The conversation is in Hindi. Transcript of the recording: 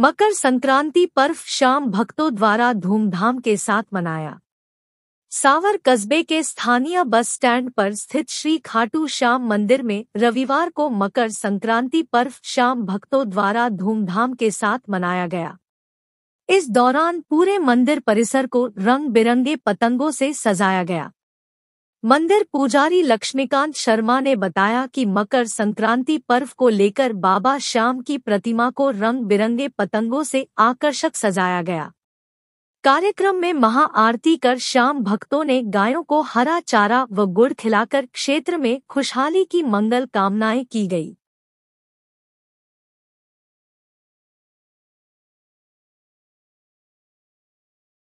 मकर संक्रांति पर्व शाम भक्तों द्वारा धूमधाम के साथ मनाया सावर कस्बे के स्थानीय बस स्टैंड पर स्थित श्री खाटू श्याम मंदिर में रविवार को मकर संक्रांति पर्व शाम भक्तों द्वारा धूमधाम के साथ मनाया गया इस दौरान पूरे मंदिर परिसर को रंग बिरंगे पतंगों से सजाया गया मंदिर पुजारी लक्ष्मीकांत शर्मा ने बताया कि मकर संक्रांति पर्व को लेकर बाबा श्याम की प्रतिमा को रंग बिरंगे पतंगों से आकर्षक सजाया गया कार्यक्रम में महाआरती कर श्याम भक्तों ने गायों को हरा चारा व गुड़ खिलाकर क्षेत्र में खुशहाली की मंगल कामनाएं की गई